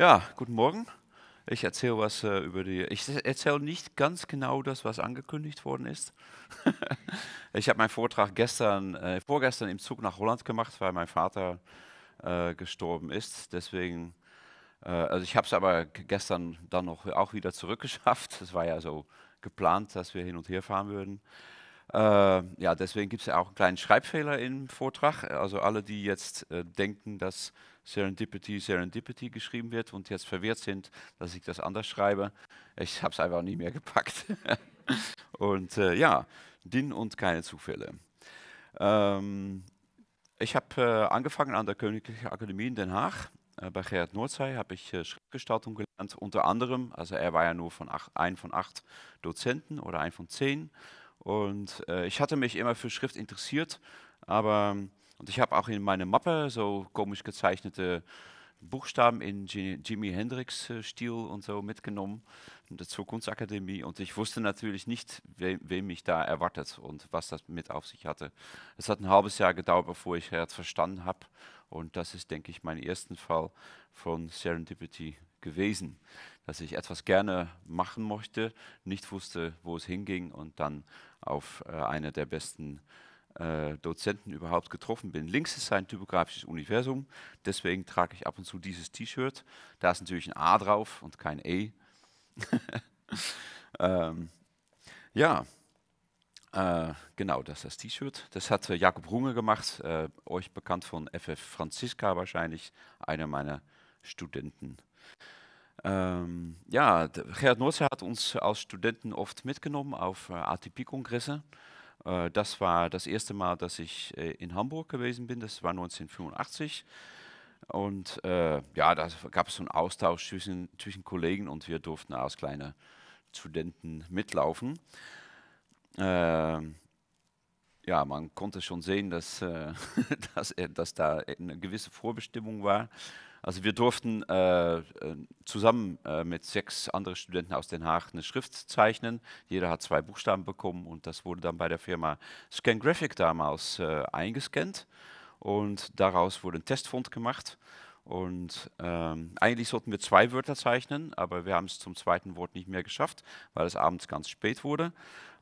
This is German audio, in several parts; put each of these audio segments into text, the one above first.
Ja, guten Morgen. Ich erzähle was äh, über die. Ich erzähle nicht ganz genau das, was angekündigt worden ist. ich habe meinen Vortrag gestern, äh, vorgestern im Zug nach Holland gemacht, weil mein Vater äh, gestorben ist. Deswegen, äh, also ich habe es aber gestern dann noch auch wieder zurückgeschafft. Es war ja so geplant, dass wir hin und her fahren würden. Äh, ja, deswegen gibt es ja auch einen kleinen Schreibfehler im Vortrag. Also alle, die jetzt äh, denken, dass Serendipity, Serendipity geschrieben wird und jetzt verwirrt sind, dass ich das anders schreibe. Ich habe es einfach nicht mehr gepackt. und äh, ja, DIN und keine Zufälle. Ähm, ich habe äh, angefangen an der Königlichen Akademie in Den Haag. Äh, bei Gerhard Nordzei habe ich äh, Schriftgestaltung gelernt, unter anderem. Also er war ja nur von acht, ein von acht Dozenten oder ein von zehn. Und äh, ich hatte mich immer für Schrift interessiert, aber und ich habe auch in meiner Mappe so komisch gezeichnete Buchstaben in Jimi Hendrix-Stil äh, und so mitgenommen in der Zukunftsakademie. und ich wusste natürlich nicht, we wem mich da erwartet und was das mit auf sich hatte. Es hat ein halbes Jahr gedauert, bevor ich es verstanden habe und das ist, denke ich, mein erster Fall von Serendipity gewesen, dass ich etwas gerne machen möchte, nicht wusste, wo es hinging und dann auf äh, eine der besten äh, Dozenten überhaupt getroffen bin. Links ist sein typografisches Universum, deswegen trage ich ab und zu dieses T-Shirt. Da ist natürlich ein A drauf und kein E. ähm, ja, äh, genau, das ist das T-Shirt. Das hat äh, Jakob Runge gemacht, äh, euch bekannt von FF Franziska wahrscheinlich, einer meiner Studenten. Ähm, ja, Gerhard Noordzee hat uns als Studenten oft mitgenommen auf äh, ATP-Kongresse. Äh, das war das erste Mal, dass ich äh, in Hamburg gewesen bin. Das war 1985. Und äh, ja, da gab es so einen Austausch zwischen, zwischen Kollegen und wir durften als kleine Studenten mitlaufen. Ähm, ja, man konnte schon sehen, dass, äh, dass, dass da eine gewisse Vorbestimmung war. Also wir durften äh, äh, zusammen äh, mit sechs anderen Studenten aus Den Haag eine Schrift zeichnen. Jeder hat zwei Buchstaben bekommen und das wurde dann bei der Firma Scan Graphic damals äh, eingescannt. Und daraus wurde ein Testfund gemacht. Und ähm, eigentlich sollten wir zwei Wörter zeichnen, aber wir haben es zum zweiten Wort nicht mehr geschafft, weil es abends ganz spät wurde.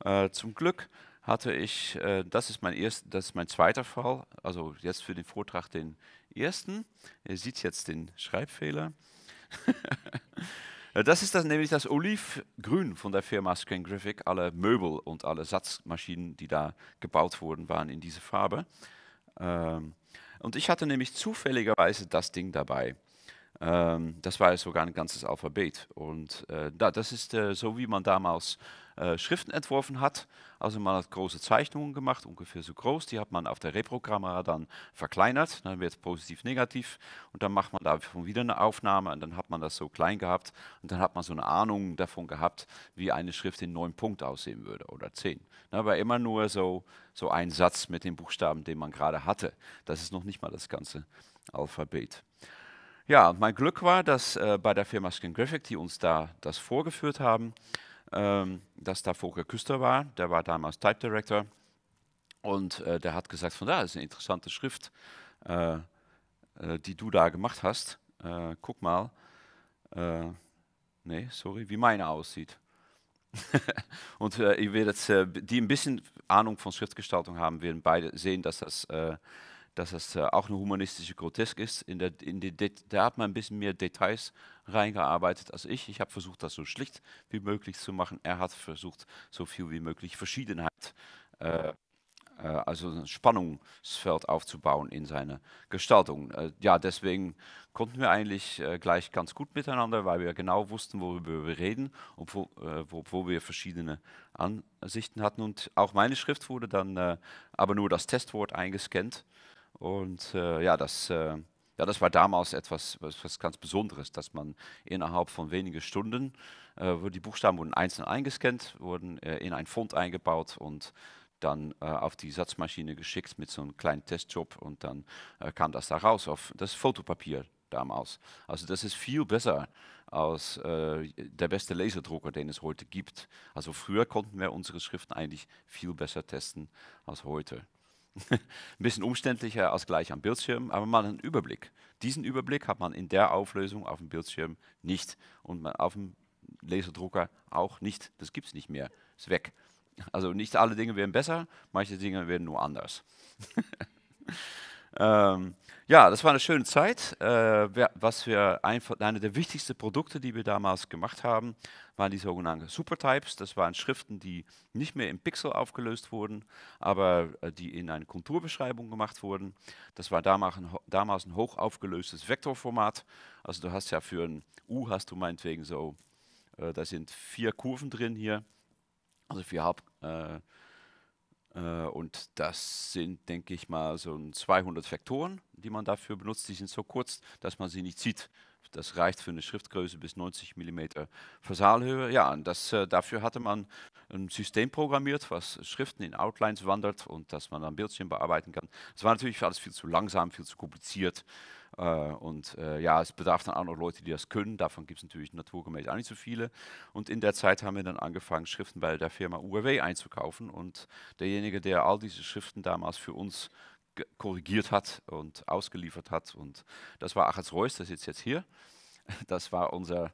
Äh, zum Glück hatte ich, äh, das, ist mein erst, das ist mein zweiter Fall, also jetzt für den Vortrag den ersten. Ihr seht jetzt den Schreibfehler. Äh, das ist das, nämlich das Olivgrün von der Firma Screen Graphic. Alle Möbel und alle Satzmaschinen, die da gebaut wurden, waren in diese Farbe. Ähm, und ich hatte nämlich zufälligerweise das Ding dabei. Ähm, das war sogar ein ganzes Alphabet. Und äh, das ist äh, so, wie man damals äh, Schriften entworfen hat. Also man hat große Zeichnungen gemacht, ungefähr so groß. Die hat man auf der Reprokamera dann verkleinert. Dann wird es positiv-negativ und dann macht man davon wieder eine Aufnahme und dann hat man das so klein gehabt und dann hat man so eine Ahnung davon gehabt, wie eine Schrift in neun Punkt aussehen würde oder zehn. aber immer nur so, so ein Satz mit den Buchstaben, den man gerade hatte. Das ist noch nicht mal das ganze Alphabet. Ja, mein Glück war, dass äh, bei der Firma Skin Graphic, die uns da das vorgeführt haben, ähm, dass da Volker Küster war, der war damals Type Director und äh, der hat gesagt, von da ist eine interessante Schrift, äh, äh, die du da gemacht hast. Äh, guck mal, äh, nee, sorry, wie meine aussieht. und äh, ihr werdet, die ein bisschen Ahnung von Schriftgestaltung haben, werden beide sehen, dass das, dass das auch eine humanistische Grotesk ist. In der, in die, da hat man ein bisschen mehr Details reingearbeitet als ich. Ich habe versucht, das so schlicht wie möglich zu machen. Er hat versucht, so viel wie möglich Verschiedenheit, äh, äh, also ein Spannungsfeld aufzubauen in seiner Gestaltung. Äh, ja, deswegen konnten wir eigentlich äh, gleich ganz gut miteinander, weil wir genau wussten, worüber wir reden, obwohl, äh, obwohl wir verschiedene Ansichten hatten. Und auch meine Schrift wurde dann äh, aber nur das Testwort eingescannt. Und ja, das ja, das war damals etwas was ganz Besonderes, dass man innerhalb von wenigen Stunden, äh, die Buchstaben wurden einzeln eingescannt, wurden äh, in ein Fond eingebaut und dann äh, auf die Satzmaschine geschickt mit so einem kleinen Testjob und dann äh, kam das da raus auf das Fotopapier damals. Also das ist viel besser als äh, der beste Laserdrucker, den es heute gibt. Also früher konnten wir unsere Schriften eigentlich viel besser testen als heute. Ein bisschen umständlicher als gleich am Bildschirm, aber man hat einen Überblick. Diesen Überblick hat man in der Auflösung auf dem Bildschirm nicht und auf dem Laserdrucker auch nicht. Das gibt es nicht mehr. Ist weg. Also nicht alle Dinge werden besser, manche Dinge werden nur anders. ähm, ja, das war eine schöne Zeit. Äh, was wir einfach, eine der wichtigsten Produkte, die wir damals gemacht haben, waren die sogenannten Supertypes. Das waren Schriften, die nicht mehr in Pixel aufgelöst wurden, aber äh, die in eine Konturbeschreibung gemacht wurden. Das war damals ein, damals ein hoch aufgelöstes Vektorformat. Also du hast ja für ein U hast du meinetwegen so, äh, da sind vier Kurven drin hier, also vier Halb, äh, äh, und das sind, denke ich mal, so 200 Vektoren, die man dafür benutzt. Die sind so kurz, dass man sie nicht sieht. Das reicht für eine Schriftgröße bis 90 mm Versalhöhe. Ja, und das, äh, dafür hatte man ein System programmiert, was Schriften in Outlines wandert und das man am Bildschirm bearbeiten kann. Das war natürlich alles viel zu langsam, viel zu kompliziert. Äh, und äh, ja, es bedarf dann auch noch Leute, die das können. Davon gibt es natürlich naturgemäß auch nicht so viele. Und in der Zeit haben wir dann angefangen, Schriften bei der Firma UAW einzukaufen. Und derjenige, der all diese Schriften damals für uns korrigiert hat und ausgeliefert hat, und das war Achatz Reus, der sitzt jetzt hier. Das war unser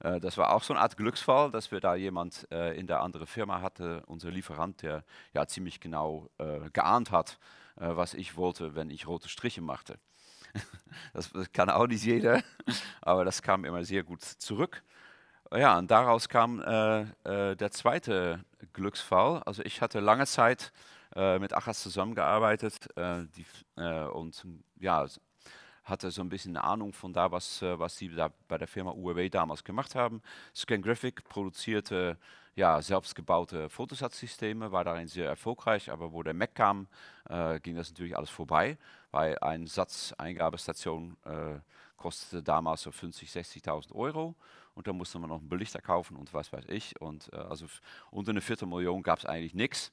äh, das war auch so eine Art Glücksfall, dass wir da jemand äh, in der anderen Firma hatte, unser Lieferant, der ja ziemlich genau äh, geahnt hat, äh, was ich wollte, wenn ich rote Striche machte. Das, kann auch nicht jeder, aber das kam immer sehr gut zurück. Ja, und daraus kam äh, äh, der zweite Glücksfall. Also ich hatte lange Zeit äh, mit Achas zusammengearbeitet äh, die, äh, und ja, hatte so ein bisschen Ahnung von da, was, äh, was sie da bei der Firma UAW damals gemacht haben. ScanGraphic produzierte ja, selbstgebaute Fotosatzsysteme, war darin sehr erfolgreich, aber wo der Mac kam, ging das natürlich alles vorbei weil ein Satz Eingabestation äh, kostete damals so 50, 60.000 Euro und da musste man noch einen Belichter kaufen und was weiß ich und äh, also unter eine Viertelmillion gab es eigentlich nichts.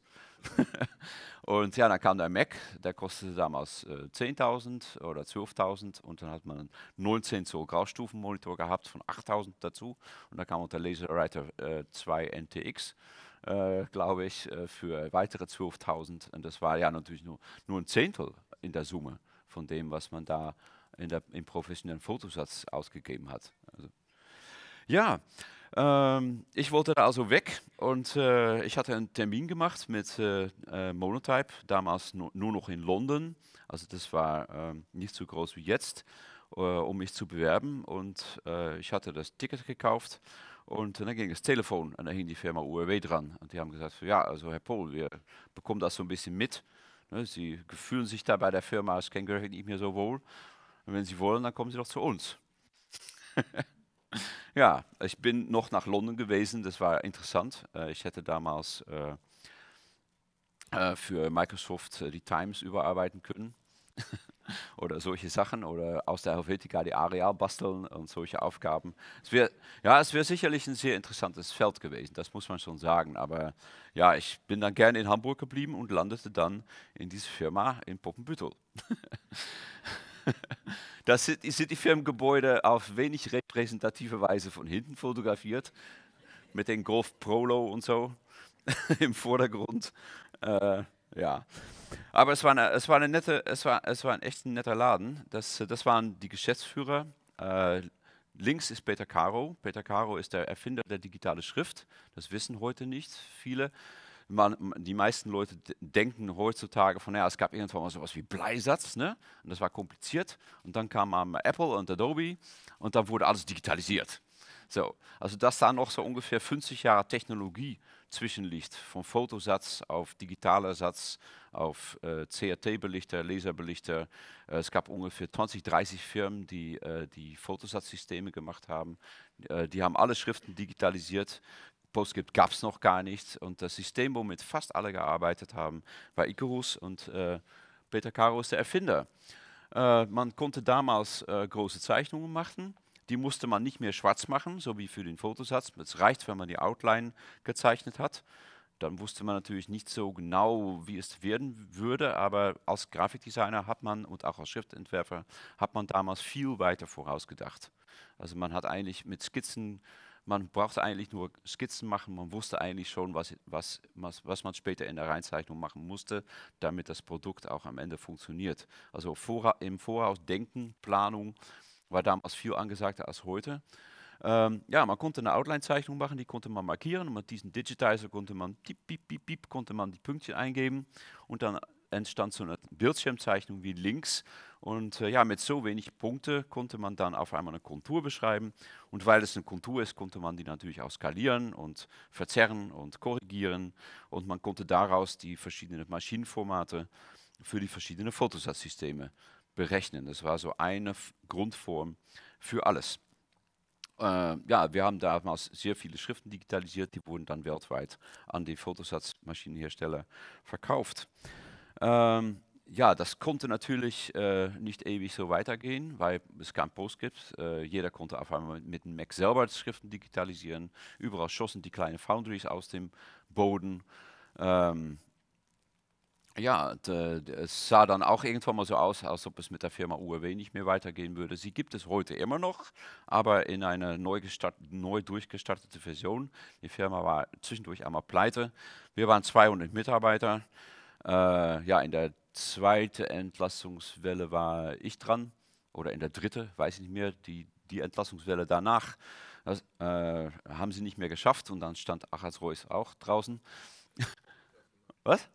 und ja, dann kam der Mac, der kostete damals äh, 10.000 oder 12.000 und dann hat man einen 19 Zoll Graustufenmonitor gehabt von 8.000 dazu und dann kam unter der LaserWriter äh, 2 NTX. Äh, glaube ich, äh, für weitere 12.000. Und das war ja natürlich nur, nur ein Zehntel in der Summe von dem, was man da in der, im professionellen Fotosatz ausgegeben hat. Also, ja, ähm, ich wollte also weg und äh, ich hatte einen Termin gemacht mit äh, äh, Monotype, damals no, nur noch in London. Also das war ähm, nicht so groß wie jetzt, äh, um mich zu bewerben. Und äh, ich hatte das Ticket gekauft und dann ging das Telefon und da hing die Firma URW dran. Und die haben gesagt, so, ja, also Herr Pohl, wir bekommen das so ein bisschen mit. Ne, sie fühlen sich da bei der Firma Scangraphic nicht mehr so wohl. Und wenn Sie wollen, dann kommen Sie doch zu uns. ja, ich bin noch nach London gewesen, das war interessant. Äh, ich hätte damals äh, äh, für Microsoft die Times überarbeiten können. oder solche Sachen oder aus der Helvetica die Areal basteln und solche Aufgaben. Es wär, ja, es wäre sicherlich ein sehr interessantes Feld gewesen, das muss man schon sagen. Aber ja, ich bin dann gerne in Hamburg geblieben und landete dann in diese Firma in Poppenbüttel. das sind, sind die Firmengebäude auf wenig repräsentative Weise von hinten fotografiert, mit den Golf Prolo und so im Vordergrund. Äh, ja, aber es war, eine, es war, eine nette, es war, es war ein echt ein netter Laden. Das, das waren die Geschäftsführer. Äh, links ist Peter Caro. Peter Caro ist der Erfinder der digitalen Schrift. Das wissen heute nicht viele. Man, die meisten Leute denken heutzutage von, ja, es gab irgendwann mal sowas wie Bleisatz, ne? Und das war kompliziert. Und dann kam Apple und Adobe und dann wurde alles digitalisiert. So, also das da noch so ungefähr 50 Jahre Technologie Zwischenlicht, Vom Fotosatz auf digitaler Satz, auf äh, CRT-Belichter, Laserbelichter. Äh, es gab ungefähr 20, 30 Firmen, die äh, die Fotosatzsysteme gemacht haben. Äh, die haben alle Schriften digitalisiert. PostScript gab es noch gar nicht. Und das System, womit fast alle gearbeitet haben, war Icarus und äh, Peter Caro ist der Erfinder. Äh, man konnte damals große Zeichnungen machen die musste man nicht mehr schwarz machen, so wie für den Fotosatz. Es reicht, wenn man die Outline gezeichnet hat. Dann wusste man natürlich nicht so genau, wie es werden würde, aber als Grafikdesigner hat man und auch als Schriftentwerfer hat man damals viel weiter vorausgedacht. Also man hat eigentlich mit Skizzen man brauchte eigentlich nur Skizzen machen, man wusste eigentlich schon, was, was, was, was man später in der Reinzeichnung machen musste, damit das Produkt auch am Ende funktioniert. Also vorra im Voraus denken, Planung, war damals viel angesagter als heute. Ähm, ja, man konnte eine Outline-Zeichnung machen, die konnte man markieren und mit diesem Digitizer konnte man piep, piep, piep, piep, konnte man die Pünktchen eingeben und dann entstand so eine Bildschirmzeichnung wie links. Und äh, ja, mit so wenig Punkte konnte man dann auf einmal eine Kontur beschreiben. Und weil es eine Kontur ist, konnte man die natürlich auch skalieren und verzerren und korrigieren. Und man konnte daraus die verschiedenen Maschinenformate für die verschiedenen Fotosatzsysteme berechnen. Das war so eine Grundform für alles. Äh, ja, wir haben damals sehr viele Schriften digitalisiert, die wurden dann weltweit an die Fotosatzmaschinenhersteller verkauft. Ähm, ja, das konnte natürlich äh, nicht ewig so weitergehen, weil es kein PostScript. Äh, jeder konnte auf einmal mit dem Mac selber Schriften digitalisieren. Überall schossen die kleinen Foundries aus dem Boden. Ähm, ja, es sah dann auch irgendwann mal so aus, als ob es mit der Firma UAW nicht mehr weitergehen würde. Sie gibt es heute immer noch, aber in einer neu, neu durchgestarteten Version. Die Firma war zwischendurch einmal pleite. Wir waren 200 Mitarbeiter. Äh, ja, in der zweiten Entlassungswelle war ich dran oder in der dritten, weiß ich nicht mehr, die, die Entlassungswelle danach das, äh, haben sie nicht mehr geschafft und dann stand Achaz Reus auch draußen. Was?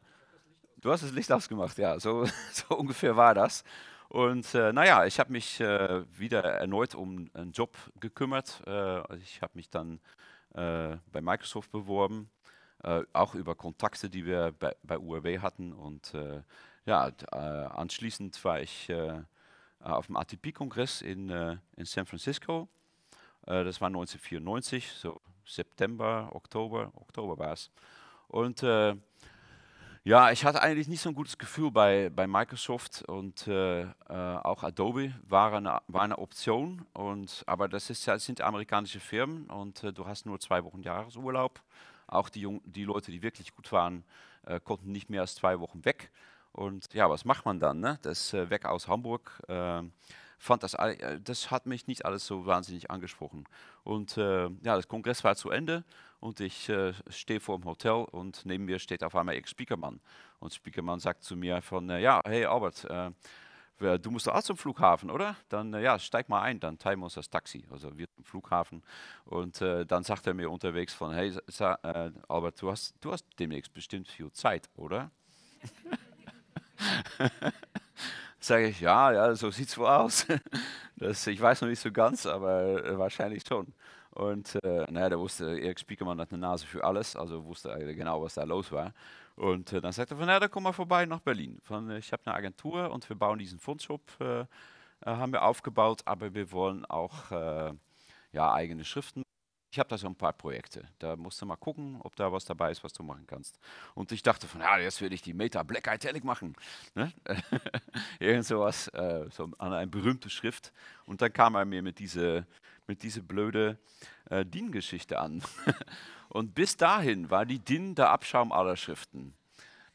Du hast das Licht ausgemacht, ja, so, so ungefähr war das. Und äh, naja, ich habe mich äh, wieder erneut um einen Job gekümmert. Äh, ich habe mich dann äh, bei Microsoft beworben, äh, auch über Kontakte, die wir bei, bei UAW hatten. Und äh, ja, anschließend war ich auf dem ATP-Kongress in, in San Francisco. das war 1994, so September, Oktober, Oktober war es. Und ja, ich hatte eigentlich nicht so ein gutes Gefühl bei, bei Microsoft und äh, äh auch Adobe war eine, war eine Option. Und, aber das, ist, das sind amerikanische Firmen und äh, du hast nur zwei Wochen Jahresurlaub. Auch die, Jung die Leute, die wirklich gut waren, äh, konnten nicht mehr als zwei Wochen weg. Und ja, was macht man dann? Ne? Das äh, weg aus Hamburg äh, fand das, äh, das hat mich nicht alles so wahnsinnig angesprochen. Und äh, ja, das Kongress war zu Ende und ich äh, stehe vor dem Hotel und neben mir steht auf einmal Ex-Spiekermann. Und Speakermann sagt zu mir von, äh, ja, hey Albert, äh, du musst auch zum Flughafen, oder? Dann äh, ja, steig mal ein, dann teilen wir uns das Taxi. Also wir zum Flughafen. Und äh, dann sagt er mir unterwegs von, hey sa, äh, Albert, du hast, du hast demnächst bestimmt viel Zeit, oder? sage ich, ja, ja, so es wohl aus. Das, ich weiß noch nicht so ganz, aber äh, wahrscheinlich schon. Und äh, naja, da wusste Erik Spiekermann hat eine Nase für alles, also wusste er genau, was da los war. Und äh, dann sagte er von, naja, dann komm mal vorbei nach Berlin. Von, ich habe eine Agentur und wir bauen diesen Fundshop, äh, äh, haben wir aufgebaut, aber wir wollen auch äh, ja, eigene Schriften ich habe da so ein paar Projekte. Da musst du mal gucken, ob da was dabei ist, was du machen kannst. Und ich dachte von, ja, jetzt will ich die Meta Black Italic machen. Ne? Irgend sowas, äh, so an eine berühmte Schrift. Und dann kam er mir mit dieser mit diese blöde äh, DIN-Geschichte an. Und bis dahin war die DIN der Abschaum aller Schriften.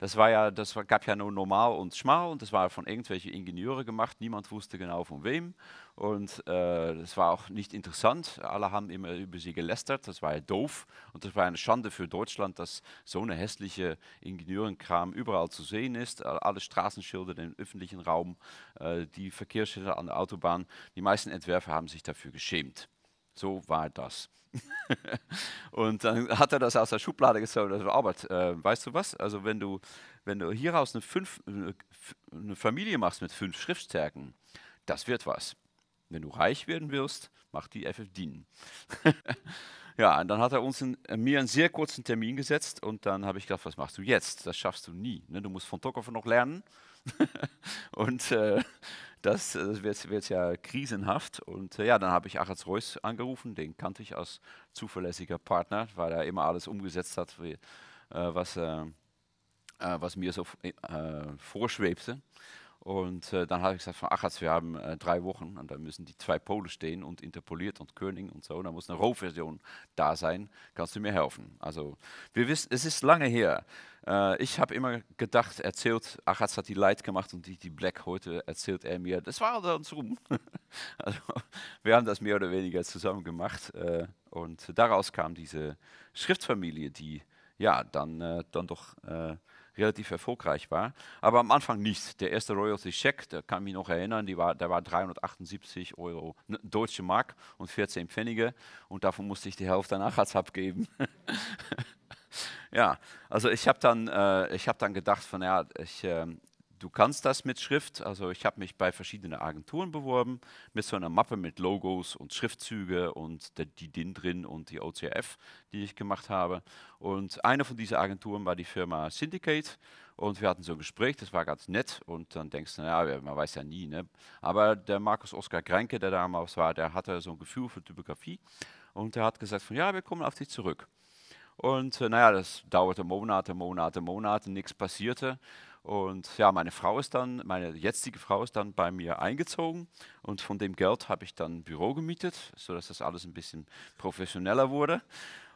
Das war ja, das gab ja nur normal und schmal und das war von irgendwelchen Ingenieuren gemacht. Niemand wusste genau von wem und äh, das war auch nicht interessant. Alle haben immer über sie gelästert. Das war ja doof und das war eine Schande für Deutschland, dass so eine hässliche Ingenieurenkram überall zu sehen ist. Äh, alle Straßenschilder im öffentlichen Raum, äh, die Verkehrsschilder an der Autobahn. Die meisten Entwerfer haben sich dafür geschämt. So war das. und dann hat er das aus der Schublade gezogen. Also Arbeit, äh, weißt du was? Also wenn du, wenn du hieraus eine, fünf, eine Familie machst mit fünf Schriftstärken, das wird was. Wenn du reich werden wirst, mach die FF dienen. ja, und dann hat er uns in, äh, mir einen sehr kurzen Termin gesetzt und dann habe ich gedacht, was machst du jetzt? Das schaffst du nie. Ne? Du musst von Tokoffer noch lernen. und äh, das, äh, das wird, wird ja krisenhaft. Und äh, ja, dann habe ich Achatz Reus angerufen, den kannte ich als zuverlässiger Partner, weil er immer alles umgesetzt hat, wie, äh, was, was mir so vorschwebte. Und äh, dann habe ich gesagt, von Achatz, also wir haben äh, drei Wochen und dann müssen die zwei Pole stehen und interpoliert und König und so. Und da muss eine Rohversion da sein. Kannst du mir helfen? Also, wir wissen, es ist lange her. Äh, ich habe immer gedacht, erzählt, Achatz hat die Leid gemacht und die, die Black heute erzählt er mir, das war dann Ruhm. also, wir haben das mehr oder weniger zusammen gemacht. Äh, und daraus kam diese Schriftfamilie, die ja dann, äh, dann doch äh, relativ erfolgreich war. Aber am Anfang nichts. Der erste Royalty-Check, da kann ich mich noch erinnern, die war, der war 378 Euro ne, deutsche Mark und 14 Pfennige. Und davon musste ich die Hälfte an Achatz abgeben. ja, also ich habe dann, äh, hab dann gedacht, von ja, ich, äh, du kannst das mit Schrift. Also ich habe mich bei verschiedenen Agenturen beworben mit so einer Mappe mit Logos und Schriftzüge und der, die DIN drin und die OCF, die ich gemacht habe. Und eine von diesen Agenturen war die Firma Syndicate. Und wir hatten so ein Gespräch, das war ganz nett. Und dann denkst du, naja, man weiß ja nie. Ne? Aber der Markus Oskar Kreinke, der damals war, der hatte so ein Gefühl für Typografie. Und der hat gesagt, von ja, wir kommen auf dich zurück. Und äh, naja, das dauerte Monate, Monate, Monate, nichts passierte. Und ja, meine Frau ist dann, meine jetzige Frau ist dann bei mir eingezogen und von dem Geld habe ich dann ein Büro gemietet, sodass das alles ein bisschen professioneller wurde.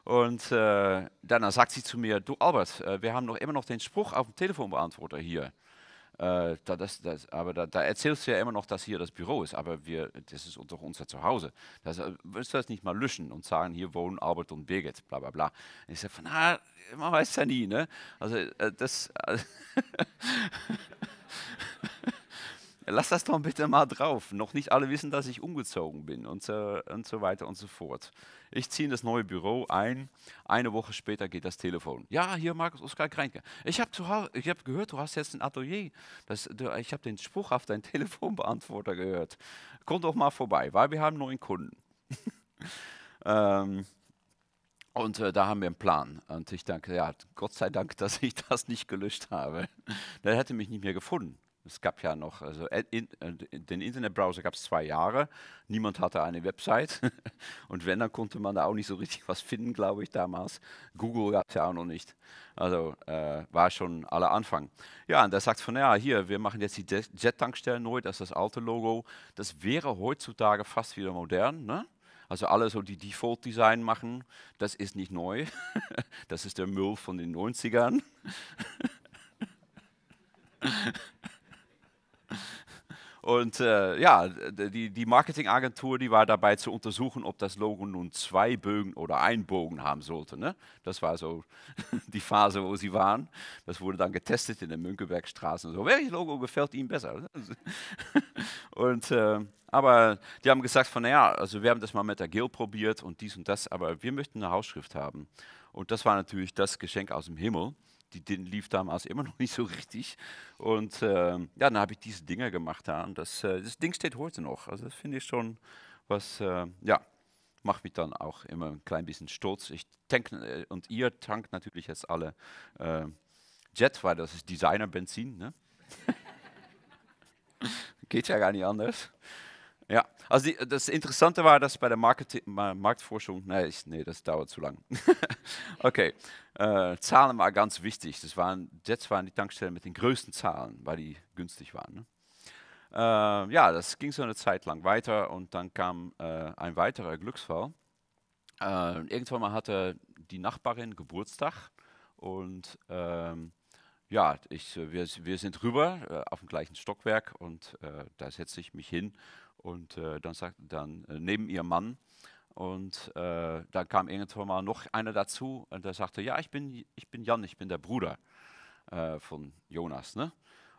Und äh, dann sagt sie zu mir, du Albert, äh, wir haben noch immer noch den Spruch auf dem Telefonbeantworter hier. Äh, da, das, das, aber da, da, erzählst du ja immer noch, dass hier das Büro ist, aber wir, das ist doch unser Zuhause. Das, äh, willst du das nicht mal löschen und sagen, hier wohnen Albert und Birgit, bla bla bla. Und ich sage, von, ah, man weiß ja nie, ne? Also äh, das... Also lass das doch bitte mal drauf. Noch nicht alle wissen, dass ich umgezogen bin und so, und so weiter und so fort. Ich ziehe in das neue Büro ein. Eine Woche später geht das Telefon. Ja, hier Markus Oskar Kreinke. Ich habe hab gehört, du hast jetzt ein Atelier. Das, du, ich habe den Spruch auf deinen Telefonbeantworter gehört. Komm doch mal vorbei, weil wir haben neuen Kunden. ähm, und äh, da haben wir einen Plan. Und ich danke, ja, Gott sei Dank, dass ich das nicht gelöscht habe. Der hätte mich nicht mehr gefunden es gab ja noch, also äh, in, in, äh, den Internetbrowser gab es zwei Jahre, niemand hatte eine Website und wenn, dann konnte man da auch nicht so richtig was finden, glaube ich, damals. Google gab es ja auch noch nicht. Also äh, war schon aller Anfang. Ja, und der sagt von, ja, hier, wir machen jetzt die Jet-Tankstellen neu, das ist das alte Logo. Das wäre heutzutage fast wieder modern, ne? Also alle so die Default-Design machen, das ist nicht neu. das ist der Müll von den 90ern. Und äh, ja, die, die Marketingagentur, die war dabei zu untersuchen, ob das Logo nun zwei Bögen oder ein Bogen haben sollte. Ne? Das war so die Phase, wo sie waren. Das wurde dann getestet in der Münkebergstraße. so, welches Logo gefällt Ihnen besser? und, äh, aber die haben gesagt von, naja, also wir haben das mal mit der Gil probiert und dies und das, aber wir möchten eine Hausschrift haben. Und das war natürlich das Geschenk aus dem Himmel die, den lief damals immer noch nicht so richtig. Und äh, ja, dann habe ich diese Dinger gemacht. Ja, und das, äh, das Ding steht heute noch. Also das finde ich schon was, äh, ja, macht mich dann auch immer ein klein bisschen stolz. Ich denke, äh, und ihr tankt natürlich jetzt alle äh, Jet, weil das ist Designer-Benzin. Ne? Geht ja gar nicht anders. Ja, also die, das Interessante war, dass bei der Market Marktforschung, nee, ich, nee, das dauert zu lang. okay, äh, Zahlen war ganz wichtig. Das waren, Jets waren die Tankstellen mit den größten Zahlen, weil die günstig waren. Ne? Äh, ja, das ging so eine Zeit lang weiter und dann kam äh, ein weiterer Glücksfall. Äh, irgendwann mal hatte die Nachbarin Geburtstag und ähm, ja, ich, äh, wir, wir, sind rüber äh, auf dem gleichen Stockwerk und äh, da setze ich mich hin und äh, dann sagt dann äh, neben ihr Mann. Und äh, dann kam irgendwann mal noch einer dazu und äh, der sagte, ja, ich bin, ich bin Jan, ich bin der Bruder äh, von Jonas. Ne?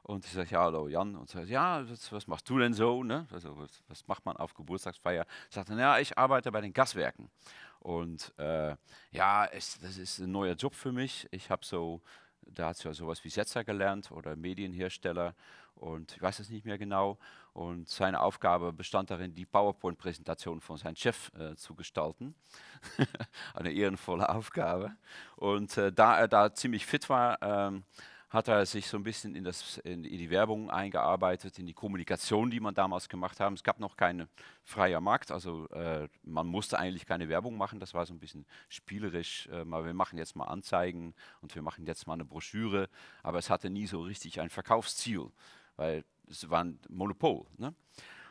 Und ich sage, ja, hallo Jan. Und sagt, ja, was, was, machst du denn so? Ne? Also, was, was, macht man auf Geburtstagsfeier? Sagt ja, ich arbeite bei den Gaswerken. Und äh, ja, es, das ist ein neuer Job für mich. Ich habe so, da hat ja sowas wie Setzer gelernt oder Medienhersteller und ich weiß es nicht mehr genau. Und seine Aufgabe bestand darin, die PowerPoint-Präsentation von seinem Chef äh, zu gestalten. Eine ehrenvolle Aufgabe. Und äh, da er da ziemlich fit war, ähm, hat er sich so ein bisschen in, das, in, die Werbung eingearbeitet, in die Kommunikation, die man damals gemacht hat. Es gab noch keinen freier Markt, also äh, man musste eigentlich keine Werbung machen, das war so ein bisschen spielerisch, äh, mal, wir machen jetzt mal Anzeigen und wir machen jetzt mal eine Broschüre, aber es hatte nie so richtig ein Verkaufsziel, weil es war ein Monopol. Ne?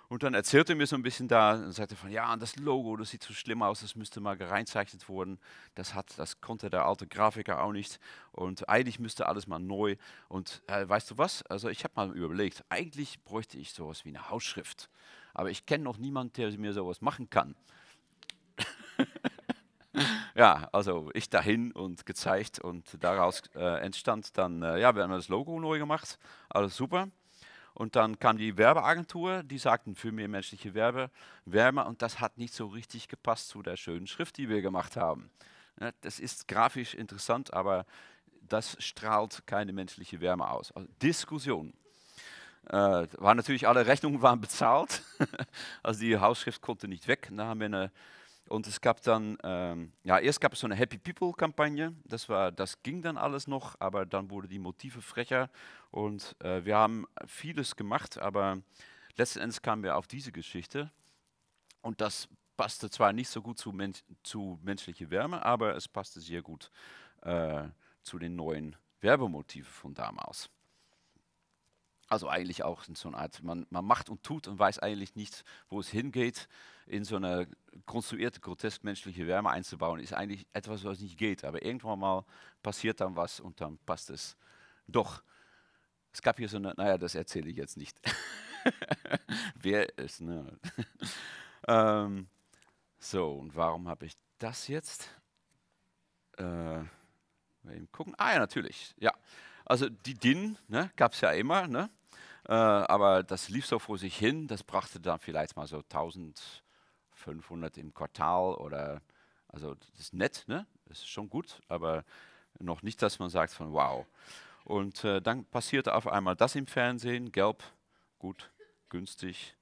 Und dann erzählte er mir so ein bisschen da und sagte von, ja, das Logo, das sieht so schlimm aus, das müsste mal gereinzeichnet worden. Das, hat, das konnte der alte Grafiker auch nicht. Und eigentlich müsste alles mal neu. Und äh, weißt du was? Also ich habe mal überlegt, eigentlich bräuchte ich sowas wie eine Hausschrift. Aber ich kenne noch niemanden, der mir sowas machen kann. ja, also ich dahin und gezeigt und daraus äh, entstand dann, äh, ja, wir haben das Logo neu gemacht, alles super. Und dann kam die Werbeagentur, die sagten für mehr menschliche Werbe, Wärme. Und das hat nicht so richtig gepasst zu der schönen Schrift, die wir gemacht haben. Ja, das ist grafisch interessant, aber das strahlt keine menschliche Wärme aus. Also Diskussion. Äh, waren natürlich alle Rechnungen waren bezahlt. also die Hausschrift konnte nicht weg. Da haben wir eine und es gab dann, ähm, ja, erst gab es so eine Happy People-Kampagne. Das, war, das ging dann alles noch, aber dann wurden die Motive frecher. Und äh, wir haben vieles gemacht, aber letzten Endes kamen wir auf diese Geschichte. Und das passte zwar nicht so gut zu, Mensch, zu menschliche Wärme, aber es passte sehr gut äh, zu den neuen Werbemotiven von damals. Also eigentlich auch so eine Art, man, man macht und tut und weiß eigentlich nicht, wo es hingeht. In so eine konstruierte, grotesk menschliche Wärme einzubauen, ist eigentlich etwas, was nicht geht. Aber irgendwann mal passiert dann was und dann passt es doch. Es gab hier so eine, naja, das erzähle ich jetzt nicht. Wer ist, ne? ähm, so, und warum habe ich das jetzt? Äh, gucken. Ah ja, natürlich, ja. Also die DIN ne, gab es ja immer. Ne? Äh, aber das lief so vor sich hin. Das brachte dann vielleicht mal so 1500 im Quartal oder, also das ist nett, ne? Das ist schon gut, aber noch nicht, dass man sagt von wow. Und äh, dann passierte auf einmal das im Fernsehen, gelb, gut, günstig,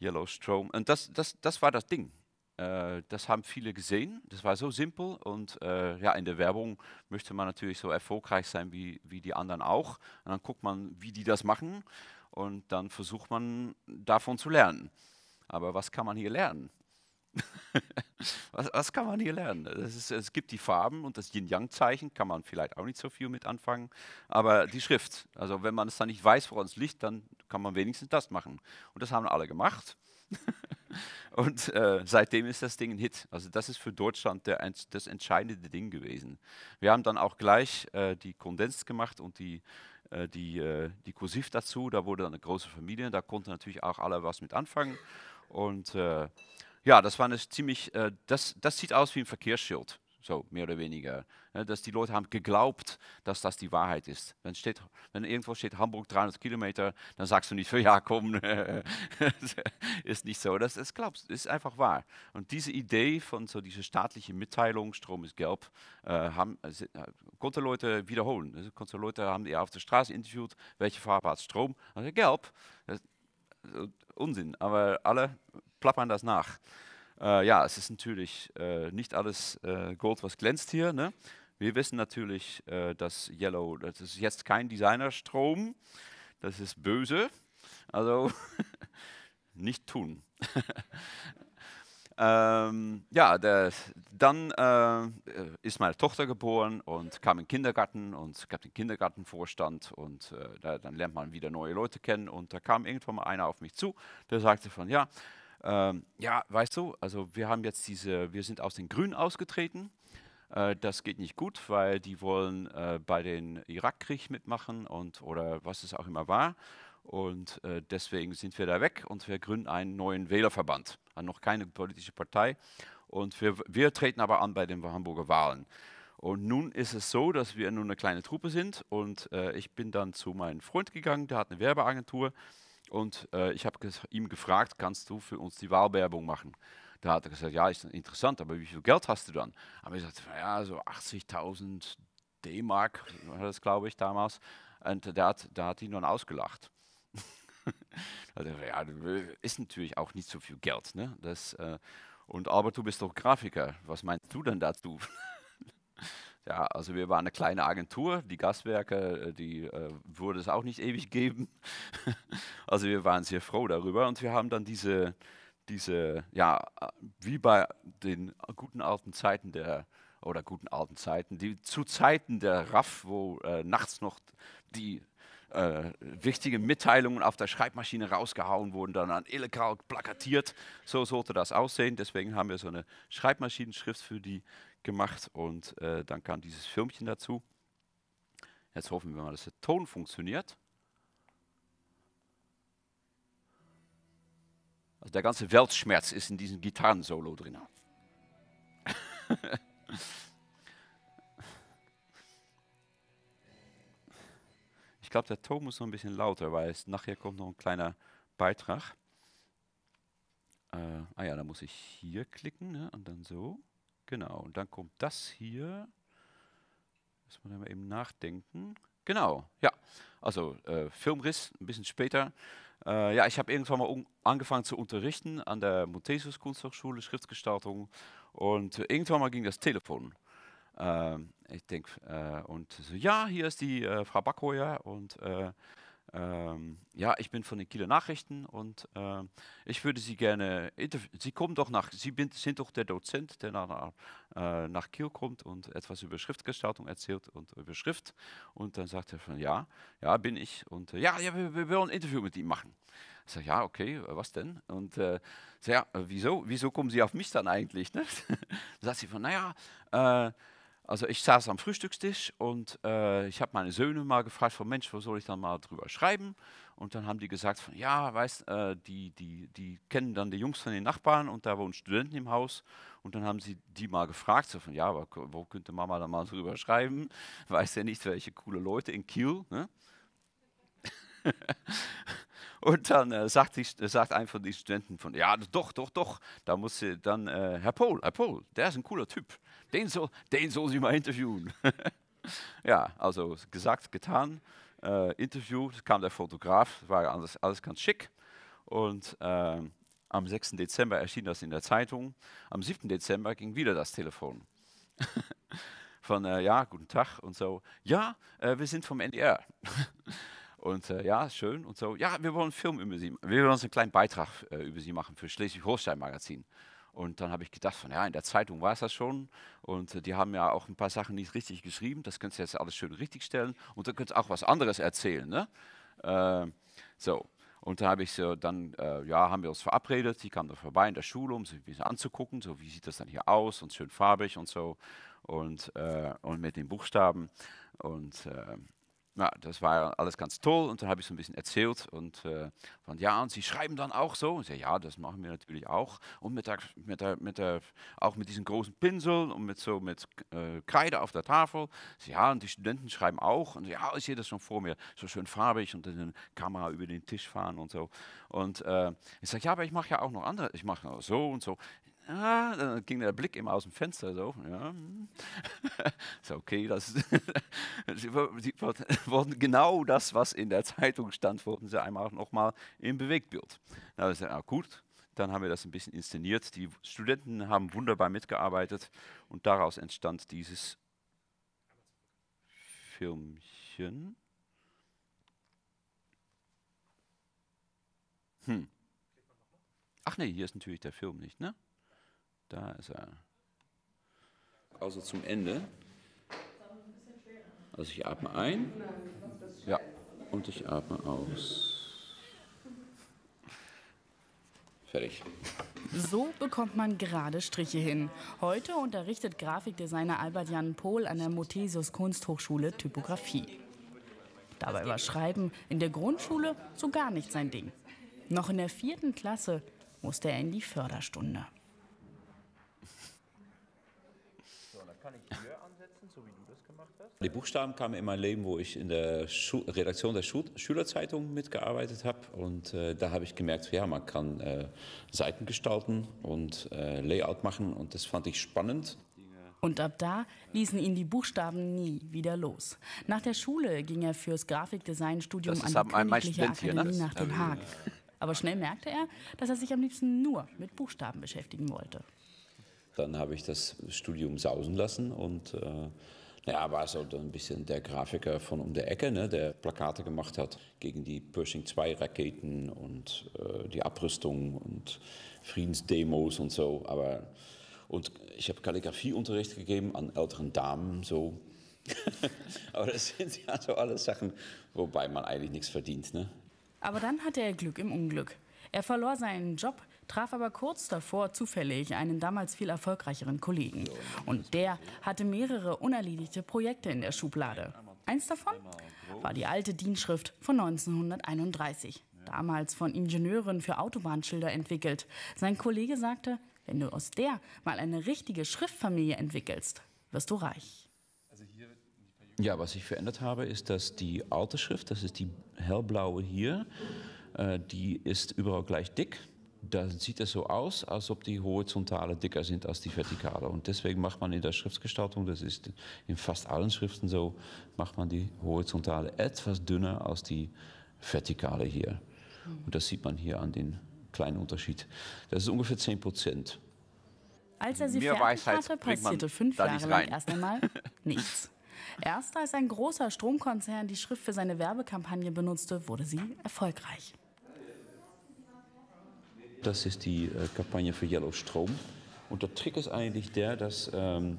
Yellow Strom. Und das, das, das war das Ding. Äh, das haben viele gesehen. Das war so simpel und äh, ja, in der Werbung möchte man natürlich so erfolgreich sein wie, wie die anderen auch. Und dann guckt man, wie die das machen und dann versucht man davon zu lernen. Aber was kann man hier lernen? was, was, kann man hier lernen? Ist, es gibt die Farben und das Yin-Yang-Zeichen, kann man vielleicht auch nicht so viel mit anfangen, aber die Schrift. Also wenn man es dann nicht weiß, woran es liegt, dann kann man wenigstens das machen. Und das haben alle gemacht. Und äh, seitdem ist das Ding ein Hit. Also das ist für Deutschland der, das entscheidende Ding gewesen. Wir haben dann auch gleich äh, die Kondens gemacht und die, äh, die, äh, die Kursiv dazu. Da wurde dann eine große Familie. Da konnten natürlich auch alle was mit anfangen. Und äh, ja, das war eine ziemlich, äh, das, das sieht aus wie ein Verkehrsschild so mehr oder weniger. Ne, dass die Leute haben geglaubt, dass das die Wahrheit ist. Wenn, steht, wenn irgendwo steht Hamburg 300 Kilometer, dann sagst du nicht, ja komm, ne, ist nicht so. Das, das glaubst, ist einfach wahr. Und diese Idee von so dieser staatlichen Mitteilung, Strom ist gelb, äh, haben, also, äh, konnte Leute wiederholen. Also, konnte Leute haben die auf der Straße interviewt, welche Farbe hat Strom? Also, gelb. Das, äh, Unsinn, aber alle plappern das nach. Äh, ja, es ist natürlich äh, nicht alles äh, Gold, was glänzt hier. Ne? Wir wissen natürlich, äh, dass Yellow, das ist jetzt kein Designerstrom, das ist böse. Also nicht tun. ähm, ja, der, dann äh, ist meine Tochter geboren und kam in den Kindergarten und ich habe den Kindergartenvorstand und äh, da, dann lernt man wieder neue Leute kennen und da kam irgendwann mal einer auf mich zu, der sagte von ja, ähm, ja, weißt du, also wir haben jetzt diese, wir sind aus den Grünen ausgetreten. Äh, das geht nicht gut, weil die wollen äh, bei den Irakkrieg mitmachen und oder was es auch immer war. Und äh, deswegen sind wir da weg und wir gründen einen neuen Wählerverband. Haben noch keine politische Partei. Und wir, wir treten aber an bei den Hamburger Wahlen. Und nun ist es so, dass wir nur eine kleine Truppe sind. Und äh, ich bin dann zu meinem Freund gegangen, der hat eine Werbeagentur. Und äh, ich habe ihm gefragt, kannst du für uns die Wahlwerbung machen? Da hat er gesagt, ja, ist interessant, aber wie viel Geld hast du dann? Aber ich sagte, ja, so 80.000 D-Mark war das, glaube ich, damals. Und da hat, da hat ihn dann ausgelacht. also, ja, ist natürlich auch nicht so viel Geld. Ne? Das, äh, und aber du bist doch Grafiker, was meinst du denn dazu? Ja, also wir waren eine kleine Agentur, die Gaswerke, äh, die äh, würde es auch nicht ewig geben. also wir waren sehr froh darüber und wir haben dann diese, diese ja, äh, wie bei den guten alten Zeiten der, oder guten alten Zeiten, die zu Zeiten der RAF, wo äh, nachts noch die äh, wichtige Mitteilungen auf der Schreibmaschine rausgehauen wurden, dann an illegal plakatiert. So sollte das aussehen. Deswegen haben wir so eine Schreibmaschinenschrift für die gemacht und äh, dann kam dieses Filmchen dazu. Jetzt hoffen wir mal, dass der Ton funktioniert. Also der ganze Weltschmerz ist in diesem Gitarren-Solo drin. ich glaube, der Ton muss noch ein bisschen lauter, weil es, nachher kommt noch ein kleiner Beitrag. Äh, ah ja, da muss ich hier klicken ne? und dann so. Genau, und dann kommt das hier. Muss man mal eben nachdenken. Genau, ja. Also äh, Filmriss, ein bisschen später. Äh, ja, ich habe irgendwann mal angefangen zu unterrichten an der Mutesus Kunsthochschule, Schriftgestaltung. Und äh, irgendwann mal ging das Telefon. Ähm, ich denke, äh, und so, ja, hier ist die äh, Frau Backhoyer und äh, ähm, ja, ich bin von den Kieler Nachrichten und äh, ich würde Sie gerne interviewen. Sie kommen doch nach, Sie sind doch der Dozent, der nach, äh, nach Kiel kommt und etwas über Schriftgestaltung erzählt und über Schrift. Und dann sagt er von, ja, ja, bin ich. Und äh, ja, ja wir, wir, wollen ein Interview mit ihm machen. Ich sage, ja, okay, äh, was denn? Und äh, ja, äh, wieso, wieso kommen Sie auf mich dann eigentlich? Ne? dann sagt sie von, naja, äh, also ich saß am Frühstückstisch und äh, ich habe meine Söhne mal gefragt, von Mensch, wo soll ich dann mal drüber schreiben? Und dann haben die gesagt, von, ja, weißt, äh, die, die, die kennen dann die Jungs von den Nachbarn und da wohnen Studenten im Haus. Und dann haben sie die mal gefragt, so von, ja, aber wo könnte Mama dann mal drüber schreiben? Weiß ja nicht, welche coole Leute in Kiel. Ne? und dann äh, sagt, die, sagt ein von den Studenten von, ja, doch, doch, doch, da muss sie dann, äh, Herr Pohl, Herr Pohl, der ist ein cooler Typ den soll, den soll sie mal interviewen. ja, also gesagt, getan. Äh, Interview, kam der Fotograf, war alles, alles ganz schick. Und äh, am 6. Dezember erschien das in der Zeitung. Am 7. Dezember ging wieder das Telefon. Von, äh, ja, guten Tag und so. Ja, äh, wir sind vom NDR. Und äh, ja, schön und so. Ja, wir wollen einen Film über Sie. Wir wollen uns einen kleinen Beitrag äh, über Sie machen für Schleswig-Holstein-Magazin. Und dann habe ich gedacht, von ja, in der Zeitung war es das schon. Und äh, die haben ja auch ein paar Sachen nicht richtig geschrieben. Das könnt ihr jetzt alles schön richtigstellen. Und dann könnt ihr auch was anderes erzählen. Ne? Äh, so. Und dann habe ich so, dann, äh, ja, haben wir uns verabredet. Die kamen da vorbei in der Schule, um sich ein bisschen anzugucken. So, wie sieht das dann hier aus? Und schön farbig und so. Und, äh, und mit den Buchstaben. Und ähm, na, das war alles ganz toll und dann habe ich so ein bisschen erzählt und äh, von ja, und Sie schreiben dann auch so. Und ich, ja, das machen wir natürlich auch. Und mit der, mit der, mit der, auch mit diesen großen Pinseln und mit so mit äh, Kreide auf der Tafel. Ich, ja, und die Studenten schreiben auch. Und ja, ich sehe das schon vor mir, so schön farbig und dann eine Kamera über den Tisch fahren und so. Und äh, ich sage, ja, aber ich mache ja auch noch andere, ich mache so und so. Ah, dann ging der Blick immer aus dem Fenster so. Ja. ist okay, das sie, wurden genau das, was in der Zeitung stand, wurden sie einmal nochmal im Bewegtbild. das ist ja gut. Dann haben wir das ein bisschen inszeniert. Die Studenten haben wunderbar mitgearbeitet und daraus entstand dieses Filmchen. Hm. Ach nee, hier ist natürlich der Film nicht, ne? Da ist er. Also zum Ende. Also ich atme ein. Ja. Und ich atme aus. Fertig. So bekommt man gerade Striche hin. Heute unterrichtet Grafikdesigner Albert Jan Pohl an der Mothesius Kunsthochschule Typografie. Dabei war Schreiben in der Grundschule so gar nicht sein Ding. Noch in der vierten Klasse musste er in die Förderstunde. kann ich hier ansetzen, so wie du das gemacht hast? Die Buchstaben kamen in mein Leben, wo ich in der Schu Redaktion der Schu Schülerzeitung mitgearbeitet habe. Und äh, da habe ich gemerkt, ja, man kann äh, Seiten gestalten und äh, Layout machen. Und das fand ich spannend. Und ab da ließen ihn die Buchstaben nie wieder los. Nach der Schule ging er fürs Grafikdesignstudium an die Königliche Akademie hier, ne? nach Den Haag. Aber schnell merkte er, dass er sich am liebsten nur mit Buchstaben beschäftigen wollte. Dann habe ich das Studium sausen lassen und äh, naja, war so ein bisschen der Grafiker von um der Ecke, ne, der Plakate gemacht hat gegen die Pershing 2 Raketen und äh, die Abrüstung und Friedensdemos und so. Aber und ich habe Kalligraphieunterricht gegeben an älteren Damen so. Aber das sind ja so alles Sachen, wobei man eigentlich nichts verdient, ne? Aber dann hatte er Glück im Unglück. Er verlor seinen Job, traf aber kurz davor zufällig einen damals viel erfolgreicheren Kollegen. Und der hatte mehrere unerledigte Projekte in der Schublade. Eins davon war die alte Dienstschrift von 1931, damals von Ingenieuren für Autobahnschilder entwickelt. Sein Kollege sagte, wenn du aus der mal eine richtige Schriftfamilie entwickelst, wirst du reich. Ja, was ich verändert habe, ist, dass die alte Schrift, das ist die hellblaue hier, äh, die ist überall gleich dick da sieht es so aus, als ob die Horizontale dicker sind als die Vertikale. Und deswegen macht man in der Schriftgestaltung, das ist in fast allen Schriften so, macht man die Horizontale etwas dünner als die Vertikale hier. Und das sieht man hier an den kleinen Unterschied. Das ist ungefähr 10 Prozent. Als er sie fertig hatte, passierte fünf Jahre lang erst einmal nichts. Erst als ein großer Stromkonzern die Schrift für seine Werbekampagne benutzte, wurde sie erfolgreich. Das ist die äh, Kampagne für Yellow Strom. Und der Trick ist eigentlich der, dass, ähm,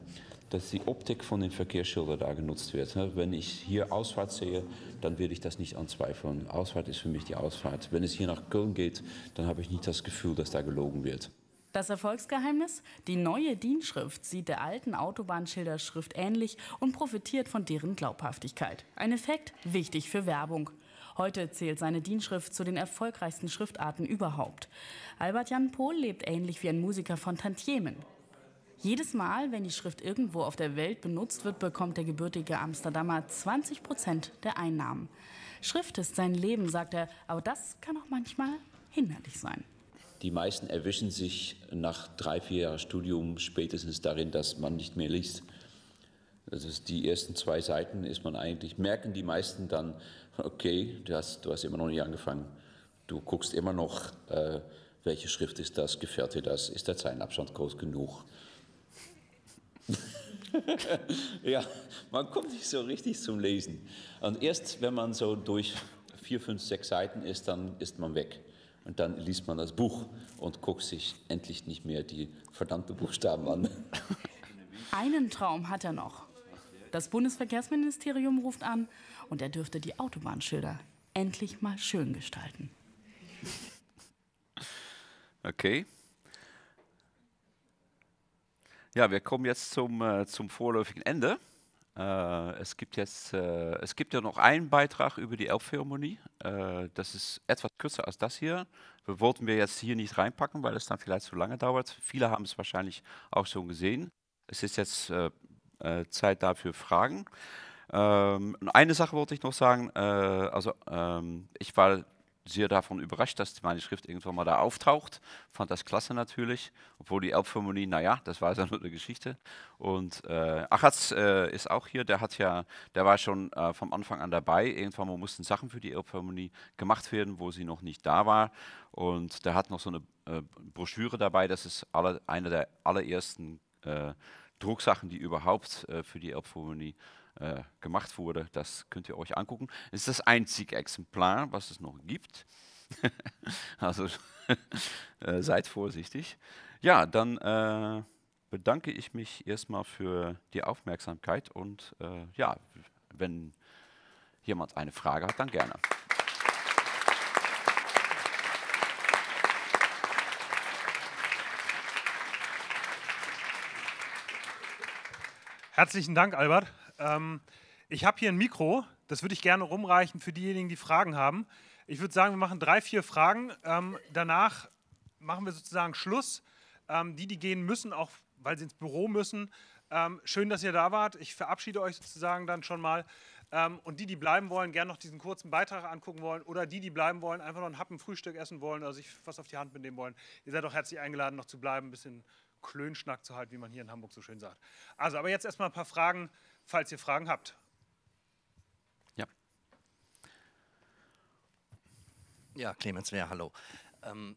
dass die Optik von den Verkehrsschildern da genutzt wird. Ne? Wenn ich hier Ausfahrt sehe, dann werde ich das nicht anzweifeln. Ausfahrt ist für mich die Ausfahrt. Wenn es hier nach Köln geht, dann habe ich nicht das Gefühl, dass da gelogen wird. Das Erfolgsgeheimnis? Die neue Dienstschrift sieht der alten Autobahnschilderschrift ähnlich und profitiert von deren Glaubhaftigkeit. Ein Effekt wichtig für Werbung. Heute zählt seine Dienstschrift zu den erfolgreichsten Schriftarten überhaupt. Albert Jan Pohl lebt ähnlich wie ein Musiker von Tantiemen. Jedes Mal, wenn die Schrift irgendwo auf der Welt benutzt wird, bekommt der gebürtige Amsterdamer 20 Prozent der Einnahmen. Schrift ist sein Leben, sagt er, aber das kann auch manchmal hinderlich sein. Die meisten erwischen sich nach drei, vier Jahren Studium spätestens darin, dass man nicht mehr liest. Also die ersten zwei Seiten ist man eigentlich, merken die meisten dann, okay, du hast, du hast immer noch nicht angefangen. Du guckst immer noch, äh, welche Schrift ist das, gefährte das, ist der Zeilenabstand groß genug? ja, man kommt nicht so richtig zum Lesen. Und erst wenn man so durch vier, fünf, sechs Seiten ist, dann ist man weg. Und dann liest man das Buch und guckt sich endlich nicht mehr die verdammten Buchstaben an. Einen Traum hat er noch. Das Bundesverkehrsministerium ruft an und er dürfte die Autobahnschilder endlich mal schön gestalten. Okay. Ja, wir kommen jetzt zum, äh, zum vorläufigen Ende. Äh, es, gibt jetzt, äh, es gibt ja noch einen Beitrag über die Elbphilharmonie. Äh, das ist etwas kürzer als das hier. Wir wollten wir jetzt hier nicht reinpacken, weil es dann vielleicht zu lange dauert. Viele haben es wahrscheinlich auch schon gesehen. Es ist jetzt äh, äh, Zeit dafür Fragen. Ähm, eine Sache wollte ich noch sagen. Äh, also ähm, ich war sehr davon überrascht, dass meine Schrift irgendwann mal da auftaucht. Fand das klasse natürlich, obwohl die Elbphilharmonie, naja, das war ja nur eine Geschichte. Und äh, Achatz äh, ist auch hier, der hat ja, der war schon äh, vom Anfang an dabei. Irgendwann mal mussten Sachen für die Elbphilharmonie gemacht werden, wo sie noch nicht da war. Und der hat noch so eine äh, Broschüre dabei, das ist alle, eine der allerersten äh, Drucksachen, die überhaupt äh, für die Elbphilharmonie äh, gemacht wurden. Das könnt ihr euch angucken. Es ist das einzige Exemplar, was es noch gibt. also äh, seid vorsichtig. Ja, dann äh, bedanke ich mich erstmal für die Aufmerksamkeit und äh, ja, wenn jemand eine Frage hat, dann gerne. Herzlichen Dank, Albert. Ähm, ich habe hier ein Mikro, das würde ich gerne rumreichen für diejenigen, die Fragen haben. Ich würde sagen, wir machen drei, vier Fragen. Ähm, danach machen wir sozusagen Schluss. Ähm, die, die gehen müssen, auch weil sie ins Büro müssen, ähm, schön, dass ihr da wart. Ich verabschiede euch sozusagen dann schon mal. Ähm, und die, die bleiben wollen, gerne noch diesen kurzen Beitrag angucken wollen oder die, die bleiben wollen, einfach noch ein Happen Frühstück essen wollen oder also sich was auf die Hand mitnehmen wollen, ihr seid auch herzlich eingeladen, noch zu bleiben, ein bisschen Klönschnack zu halten, wie man hier in Hamburg so schön sagt. Also, aber jetzt erstmal ein paar Fragen, falls ihr Fragen habt. Ja. Ja, Clemens Lehr, hallo. Ähm,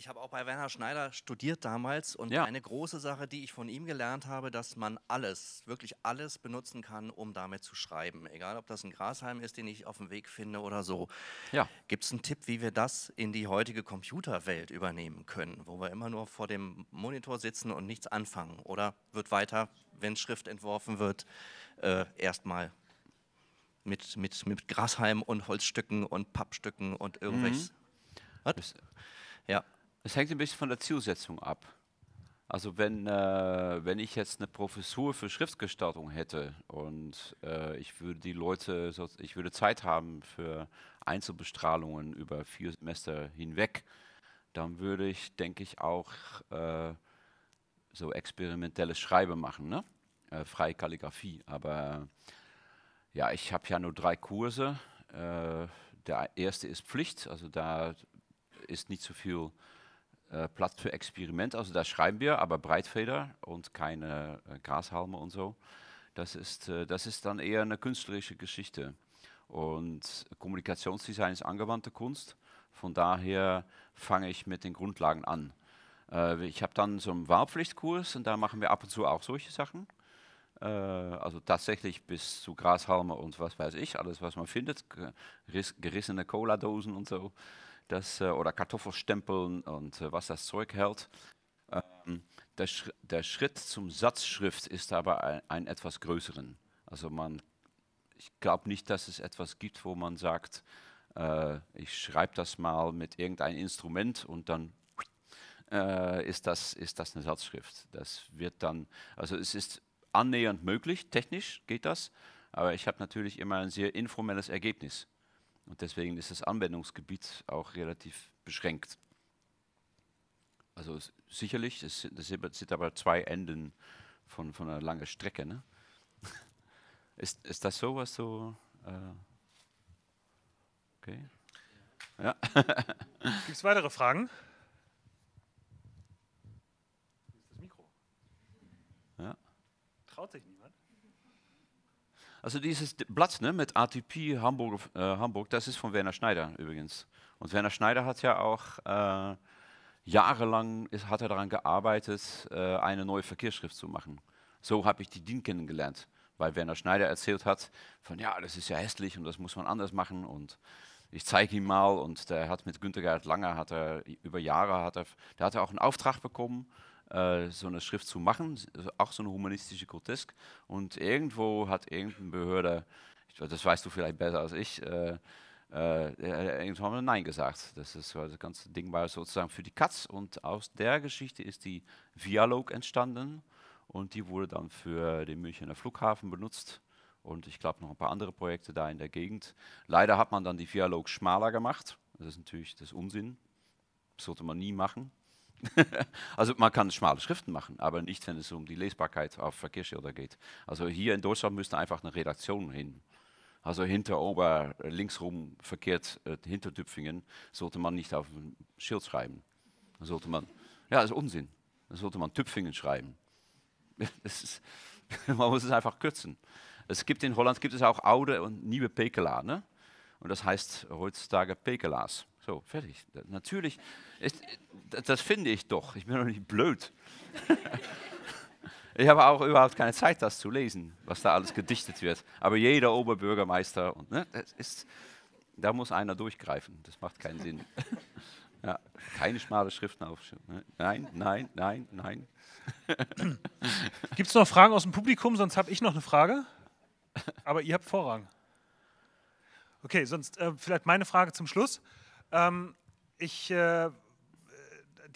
ich habe auch bei Werner Schneider studiert damals und ja. eine große Sache, die ich von ihm gelernt habe, dass man alles, wirklich alles benutzen kann, um damit zu schreiben. Egal, ob das ein Grashalm ist, den ich auf dem Weg finde oder so. Ja. Gibt es einen Tipp, wie wir das in die heutige Computerwelt übernehmen können, wo wir immer nur vor dem Monitor sitzen und nichts anfangen? Oder wird weiter, wenn Schrift entworfen wird, äh, erstmal mit, mit, mit Grashalm und Holzstücken und Pappstücken und mhm. irgendwelches? Mhm. Was? Ja. Es hängt ein bisschen von der Zielsetzung ab. Also wenn, äh, wenn ich jetzt eine Professur für Schriftgestaltung hätte und äh, ich würde die Leute, ich würde Zeit haben für Einzelbestrahlungen über vier Semester hinweg, dann würde ich, denke ich, auch äh, so experimentelles Schreiben machen, ne? Äh, freie Kalligrafie. Aber ja, ich habe ja nur drei Kurse. Äh, der erste ist Pflicht, also da ist nicht so viel äh, Platz für Experiment. Also da schreiben wir, aber Breitfeder und keine äh, Grashalme und so. Das ist, äh, das ist dann eher eine künstlerische Geschichte. Und Kommunikationsdesign ist angewandte Kunst. Von daher fange ich mit den Grundlagen an. Äh, ich habe dann so einen Wahlpflichtkurs und da machen wir ab und zu auch solche Sachen. Äh, also tatsächlich bis zu Grashalme und was weiß ich, alles was man findet, gerissene Cola-Dosen und so das, äh, oder Kartoffelstempeln und äh, was das Zeug hält. Ähm, der, der, Schritt zum Satzschrift ist aber ein, ein etwas größeren. Also man, ich glaube nicht, dass es etwas gibt, wo man sagt, äh, ich schreibe das mal mit irgendeinem Instrument und dann äh, ist, das, ist das eine Satzschrift. Das wird dann, also es ist annähernd möglich, technisch geht das, aber ich habe natürlich immer ein sehr informelles Ergebnis. Und deswegen ist das Anwendungsgebiet auch relativ beschränkt. Also es, sicherlich, es, sind aber zwei Enden von, von einer langen Strecke. Ne? ist, ist das so, was so... Äh okay. Ja. Gibt es weitere Fragen? Ja. Traut sich niemand? Also dieses Blatt ne, mit ATP Hamburg, äh, Hamburg, das ist von Werner Schneider übrigens. Und Werner Schneider hat ja auch äh, jahrelang ist, hat er daran gearbeitet, äh, eine neue Verkehrsschrift zu machen. So habe ich die DIN kennengelernt, weil Werner Schneider erzählt hat, von ja, das ist ja hässlich und das muss man anders machen und ich zeige ihm mal und der hat mit Günter Gerhard Langer hat er über Jahre hat er, der hat er auch einen Auftrag bekommen äh, so eine Schrift zu machen, äh, auch so eine humanistische Grotesk. Und irgendwo hat irgendeine Behörde, das weißt du vielleicht besser als ich, äh, äh, äh irgendwann haben wir Nein gesagt. Das, ist, das ganze Ding war sozusagen für die Katz. Und aus der Geschichte ist die Vialog entstanden. Und die wurde dann für den Münchner Flughafen benutzt und ich glaube noch ein paar andere Projekte da in der Gegend. Leider hat man dann die Vialog schmaler gemacht. Das ist natürlich das Unsinn. Das sollte man nie machen. also man kann schmale Schriften machen, aber nicht, wenn es um die Lesbarkeit auf Verkehrsschilder geht. Also hier in Deutschland müsste einfach eine Redaktion hin. Also hinter Ober, äh, links rum, verkehrt, äh, hinter Tüpfingen, sollte man nicht auf ein Schild schreiben. Dann sollte man, ja, das ist Unsinn. Da sollte man Tüpfingen schreiben. Ist, man muss es einfach kürzen. Es gibt in Holland gibt es auch Oude und Nieuwe Pekela. Ne? Und das heißt heutzutage Pekelas. So, fertig. Natürlich, ist, das finde ich doch. Ich bin doch nicht blöd. ich habe auch überhaupt keine Zeit, das zu lesen, was da alles gedichtet wird. Aber jeder Oberbürgermeister, und, ne, ist, da muss einer durchgreifen. Das macht keinen Sinn. Ja, keine schmale Schriften auf. Ne? Nein, nein, nein, nein. Gibt es noch Fragen aus dem Publikum? Sonst habe ich noch eine Frage. Aber ihr habt Vorrang. Okay, sonst äh, vielleicht meine Frage zum Schluss. Ähm, ich, äh,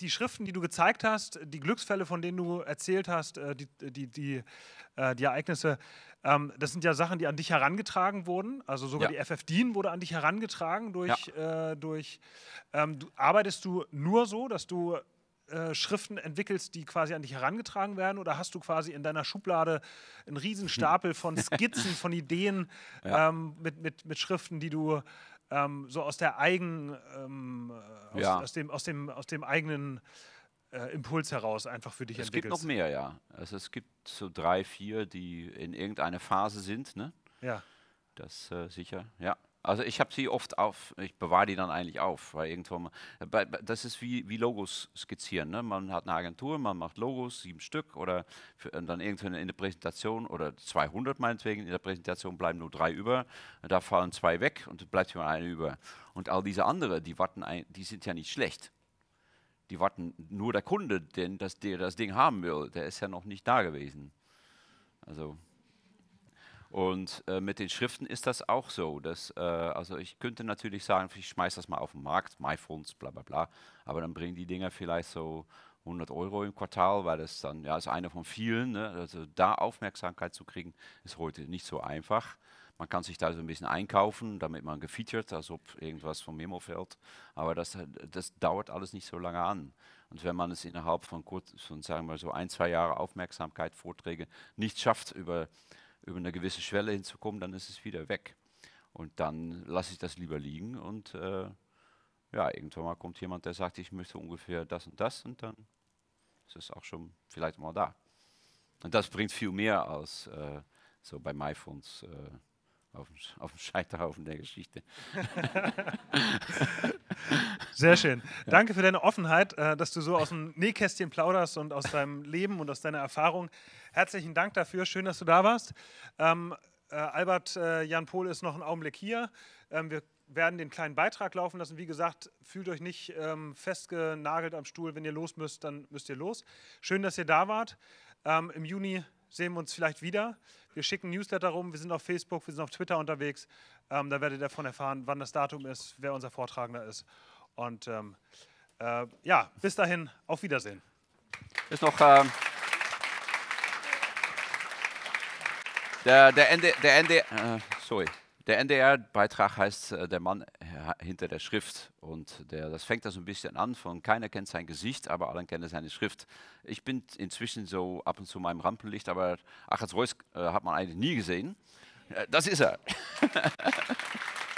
die Schriften, die du gezeigt hast, die Glücksfälle, von denen du erzählt hast, äh, die, die, die, äh, die Ereignisse, ähm, das sind ja Sachen, die an dich herangetragen wurden. Also sogar ja. die FFDIN wurde an dich herangetragen durch. Ja. Äh, durch ähm, du, arbeitest du nur so, dass du äh, Schriften entwickelst, die quasi an dich herangetragen werden? Oder hast du quasi in deiner Schublade einen Riesenstapel hm. von Skizzen, von Ideen ja. ähm, mit, mit, mit Schriften, die du ähm, so aus der eigenen, ähm, aus, ja. aus, dem, aus, dem, aus dem eigenen äh, Impuls heraus einfach für dich es entwickelst. Es gibt noch mehr, ja. Also es gibt so drei, vier, die in irgendeiner Phase sind, ne? Ja. Das äh, sicher, ja. Also ich habe sie oft auf, ich bewahre die dann eigentlich auf, weil irgendwann, mal, das ist wie, wie Logos skizzieren. Ne? Man hat eine Agentur, man macht Logos, sieben Stück oder für, dann irgendwann in der Präsentation oder 200 meinetwegen, in der Präsentation bleiben nur drei über, da fallen zwei weg und bleibt immer eine über. Und all diese anderen, die warten, ein, die sind ja nicht schlecht. Die warten nur der Kunde, denn dass der das Ding haben will, der ist ja noch nicht da gewesen. Also und äh, mit den Schriften ist das auch so. Dass, äh, also ich könnte natürlich sagen, ich schmeiße das mal auf den Markt, MyFronts, bla bla bla. Aber dann bringen die Dinger vielleicht so 100 Euro im Quartal, weil das dann, ja, ist einer von vielen. Ne? Also da Aufmerksamkeit zu kriegen, ist heute nicht so einfach. Man kann sich da so ein bisschen einkaufen, damit man gefeatured, als ob irgendwas vom Memo fällt. Aber das, äh, das dauert alles nicht so lange an. Und wenn man es innerhalb von kurz, von sagen wir so ein, zwei Jahre Aufmerksamkeit, Vorträge nicht schafft, über über eine gewisse Schwelle hinzukommen, dann ist es wieder weg. Und dann lasse ich das lieber liegen und äh, ja, irgendwann mal kommt jemand, der sagt, ich möchte ungefähr das und das und dann ist es auch schon vielleicht mal da. Und das bringt viel mehr als äh, so bei MyPhones. Äh, auf dem, auf dem Scheiterhaufen der Geschichte. Sehr schön. Danke für deine Offenheit, äh, dass du so aus dem Nähkästchen plauderst und aus deinem Leben und aus deiner Erfahrung. Herzlichen Dank dafür. Schön, dass du da warst. Ähm, äh, Albert äh, Jan Pohl ist noch einen Augenblick hier. Ähm, wir werden den kleinen Beitrag laufen lassen. Wie gesagt, fühlt euch nicht ähm, festgenagelt am Stuhl. Wenn ihr los müsst, dann müsst ihr los. Schön, dass ihr da wart. Ähm, Im Juni sehen wir uns vielleicht wieder. Wir schicken Newsletter rum, wir sind auf Facebook, wir sind auf Twitter unterwegs. Ähm, da werdet ihr davon erfahren, wann das Datum ist, wer unser Vortragender ist. Und ähm, äh, ja, bis dahin, auf Wiedersehen. Ist noch. Ähm der, der, ND, der, ND, äh, sorry. der NDR-Beitrag heißt äh, Der Mann hinter der Schrift. Und der, das fängt da so ein bisschen an von keiner kennt sein Gesicht, aber alle kennen seine Schrift. Ich bin inzwischen so ab und zu meinem Rampenlicht, aber Achatz Reus äh, hat man eigentlich nie gesehen. Äh, das ist er.